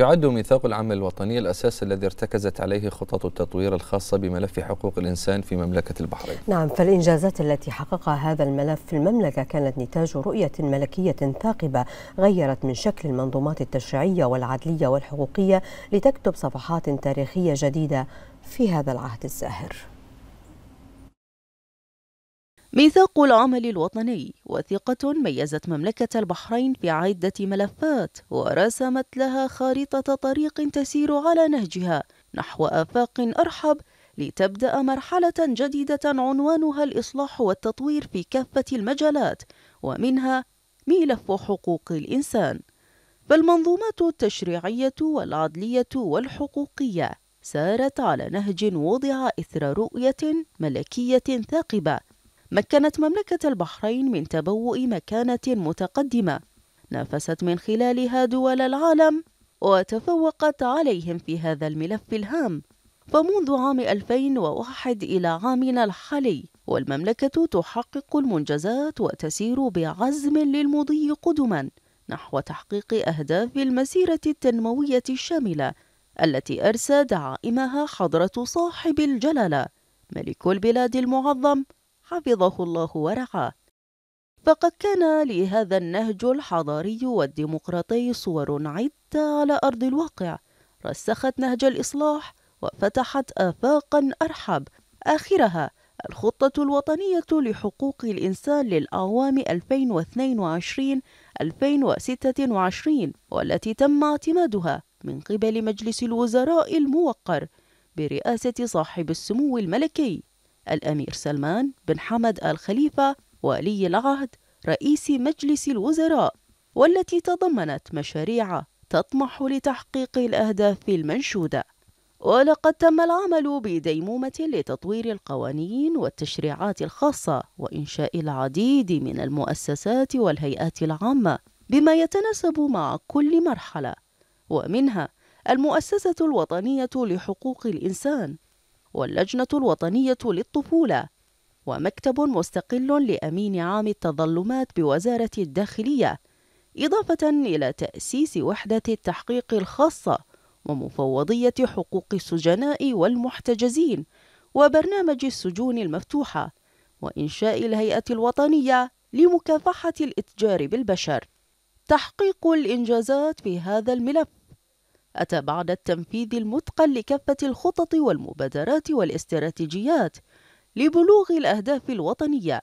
يعد ميثاق العمل الوطني الأساس الذي ارتكزت عليه خطط التطوير الخاصة بملف حقوق الإنسان في مملكة البحرين نعم فالإنجازات التي حققها هذا الملف في المملكة كانت نتاج رؤية ملكية ثاقبة غيرت من شكل المنظومات التشريعية والعدلية والحقوقية لتكتب صفحات تاريخية جديدة في هذا العهد الزاهر ميثاق العمل الوطني وثيقة ميزت مملكة البحرين في عدة ملفات ورسمت لها خارطة طريق تسير على نهجها نحو آفاق أرحب لتبدأ مرحلة جديدة عنوانها الإصلاح والتطوير في كافة المجالات ومنها ملف حقوق الإنسان فالمنظومات التشريعية والعدلية والحقوقية سارت على نهج وضع إثر رؤية ملكية ثاقبة مكنت مملكة البحرين من تبوء مكانة متقدمة نافست من خلالها دول العالم وتفوقت عليهم في هذا الملف الهام فمنذ عام 2001 إلى عامنا الحالي والمملكة تحقق المنجزات وتسير بعزم للمضي قدما نحو تحقيق أهداف المسيرة التنموية الشاملة التي أرسى دعائمها حضرة صاحب الجلالة ملك البلاد المعظم حفظه الله ورعاه فقد كان لهذا النهج الحضاري والديمقراطي صور عدة على أرض الواقع رسخت نهج الإصلاح وفتحت آفاقا أرحب آخرها الخطة الوطنية لحقوق الإنسان للأعوام 2022-2026 والتي تم اعتمادها من قبل مجلس الوزراء الموقر برئاسة صاحب السمو الملكي الأمير سلمان بن حمد آل خليفة ولي العهد رئيس مجلس الوزراء والتي تضمنت مشاريع تطمح لتحقيق الأهداف المنشودة ولقد تم العمل بديمومة لتطوير القوانين والتشريعات الخاصة وإنشاء العديد من المؤسسات والهيئات العامة بما يتناسب مع كل مرحلة ومنها المؤسسة الوطنية لحقوق الإنسان واللجنة الوطنية للطفولة ومكتب مستقل لأمين عام التظلمات بوزارة الداخلية إضافة إلى تأسيس وحدة التحقيق الخاصة ومفوضية حقوق السجناء والمحتجزين وبرنامج السجون المفتوحة وإنشاء الهيئة الوطنية لمكافحة الإتجار بالبشر تحقيق الإنجازات في هذا الملف أتى بعد التنفيذ المتقن لكافة الخطط والمبادرات والاستراتيجيات لبلوغ الأهداف الوطنية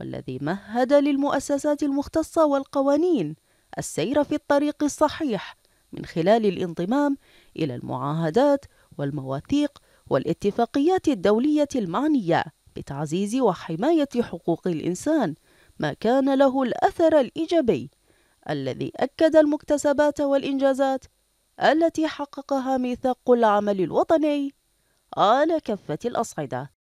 والذي مهد للمؤسسات المختصة والقوانين السير في الطريق الصحيح من خلال الانضمام إلى المعاهدات والمواثيق والاتفاقيات الدولية المعنية بتعزيز وحماية حقوق الإنسان ما كان له الأثر الإيجابي الذي أكد المكتسبات والإنجازات التي حققها ميثاق العمل الوطني على كافة الأصعدة